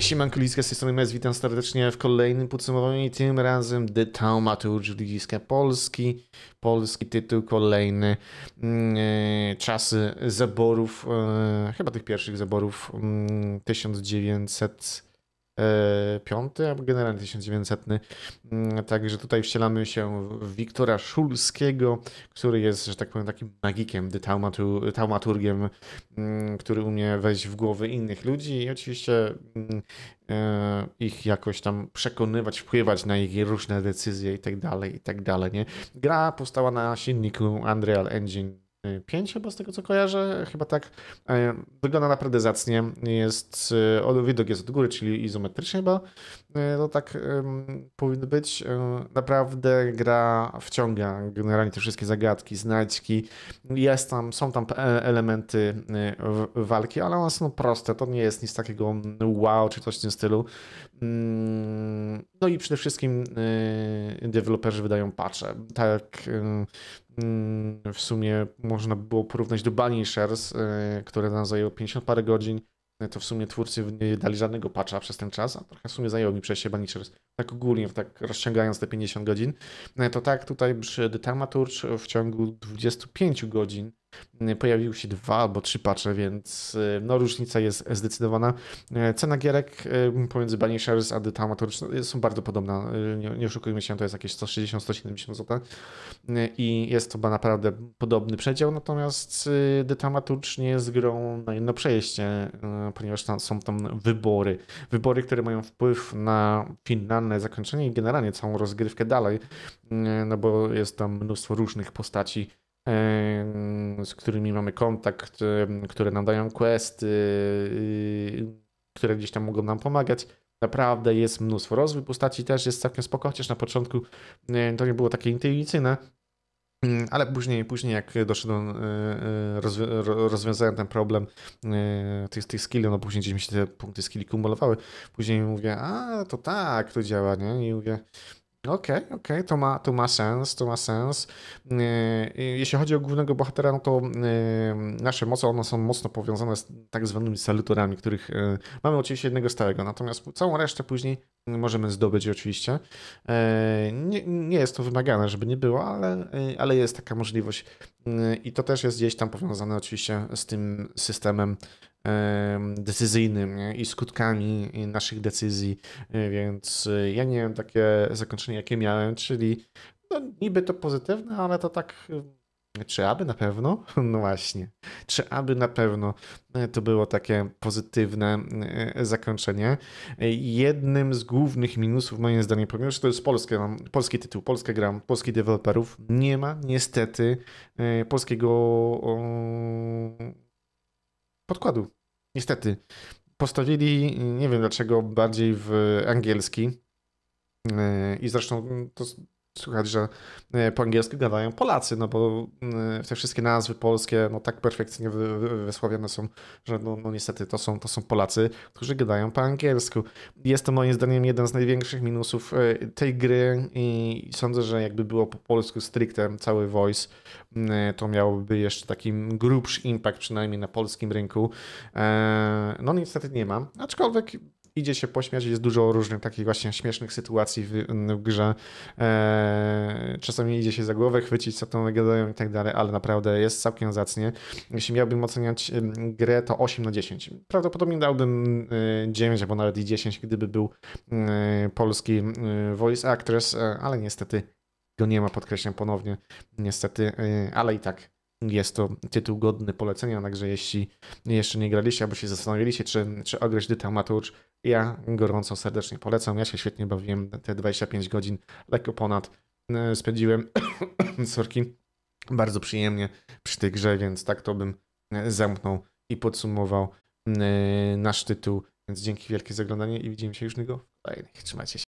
Siman Kuliska z tej strony MS, witam serdecznie w kolejnym podsumowaniu i tym razem The Taumaturge Ligiska Polski, polski tytuł, kolejny mm, e, czasy zaborów, e, chyba tych pierwszych zaborów mm, yy, 1900 E, piąty, a generalnie 1900. Mm, także tutaj wcielamy się w Wiktora Szulskiego, który jest, że tak powiem, takim magikiem, taumaturgiem, mm, który umie wejść w głowy innych ludzi i oczywiście mm, e, ich jakoś tam przekonywać, wpływać na ich różne decyzje i tak dalej, i tak dalej, nie? Gra powstała na silniku Unreal Engine 5 chyba z tego co kojarzę, chyba tak. E, wygląda naprawdę zacnie. Jest, e, widok jest od góry, czyli izometrycznie chyba. E, to tak powinno być. Naprawdę gra wciąga generalnie te wszystkie zagadki, znajdźki. Jest tam, są tam elementy walki, ale one są proste. To nie jest nic takiego mm, wow czy coś w tym stylu. Mm, no i przede wszystkim y, deweloperzy wydają patche. Tak y, mm, w sumie można było porównać do Bunny Shares, y, które nam zajęło 50 parę godzin. To w sumie twórcy nie dali żadnego patcha przez ten czas, a trochę w sumie zajęło mi przejście Bunny Shares. Tak ogólnie, tak rozciągając te 50 godzin. To tak tutaj przy Determaturge w ciągu 25 godzin Y, pojawiły się dwa albo trzy patrze, więc y, no, różnica jest zdecydowana. Y, cena gierek pomiędzy Banishers a Data no, są bardzo podobne. Nie, nie oszukujmy się, to jest jakieś 160-170 zł i jest to naprawdę podobny przedział, natomiast Data nie jest grą na jedno przejście, ponieważ tam są tam wybory. Wybory, które mają wpływ na finalne zakończenie i generalnie całą rozgrywkę dalej, no bo jest tam mnóstwo różnych postaci, z którymi mamy kontakt, które nam dają questy, y, które gdzieś tam mogą nam pomagać. Naprawdę jest mnóstwo. Rozwój postaci też jest całkiem spoko, chociaż na początku y, to nie było takie intuicyjne, mm, ale później, później jak doszedłem, y, rozwiązałem ten problem tych, tych skilli, no później gdzieś mi się te punkty skilli kumulowały. Później mówię, a to tak to działa, nie? I mówię, Okej, okay, okej, okay. to, ma, to ma sens, to ma sens. E, jeśli chodzi o głównego bohatera, no to e, nasze moce, one są mocno powiązane z tak zwanymi salutorami, których e, mamy oczywiście jednego stałego, natomiast całą resztę później możemy zdobyć oczywiście. Nie, nie jest to wymagane, żeby nie było, ale, ale jest taka możliwość i to też jest gdzieś tam powiązane oczywiście z tym systemem decyzyjnym nie? i skutkami naszych decyzji, e, więc e, ja nie wiem takie zakończenie, jakie miałem, czyli no, niby to pozytywne, ale to tak e, czy aby na pewno? No właśnie. Czy aby na pewno to było takie pozytywne zakończenie? Jednym z głównych minusów, moim zdaniem, ponieważ to jest polskie, mam polski tytuł, polska gra, polskich deweloperów, nie ma niestety polskiego podkładu. Niestety. Postawili, nie wiem dlaczego, bardziej w angielski. E, I zresztą to słychać, że e, po angielsku gadają Polacy, no bo e, te wszystkie nazwy polskie no tak perfekcyjnie wysławione są, że no, no niestety to są, to są Polacy, którzy gadają po angielsku. Jest to moim zdaniem jeden z największych minusów e, tej gry i sądzę, że jakby było po polsku stricte cały voice, to miałby jeszcze taki grubszy impact przynajmniej na polskim rynku. No niestety nie mam, aczkolwiek idzie się pośmiać, jest dużo różnych takich właśnie śmiesznych sytuacji w, w grze. Eee, czasami idzie się za głowę chwycić, co tam gadają i tak dalej, ale naprawdę jest całkiem zacnie. Jeśli miałbym oceniać grę, to 8 na 10. Prawdopodobnie dałbym 9 e, albo nawet i 10, gdyby był e, polski e, voice actress, ale niestety go nie ma, podkreślam ponownie, niestety, ale i tak jest to tytuł godny polecenia, także jeśli jeszcze nie graliście albo się zastanawialiście, czy, czy ograć Dytamaturcz, ja gorąco serdecznie polecam. Ja się świetnie bawiłem te 25 godzin, lekko ponad e, spędziłem. Sorki, bardzo przyjemnie przy tej grze, więc tak to bym e, zamknął i podsumował e, nasz tytuł. Więc dzięki wielkie za oglądanie i widzimy się już niego w kolejnych. Trzymajcie się.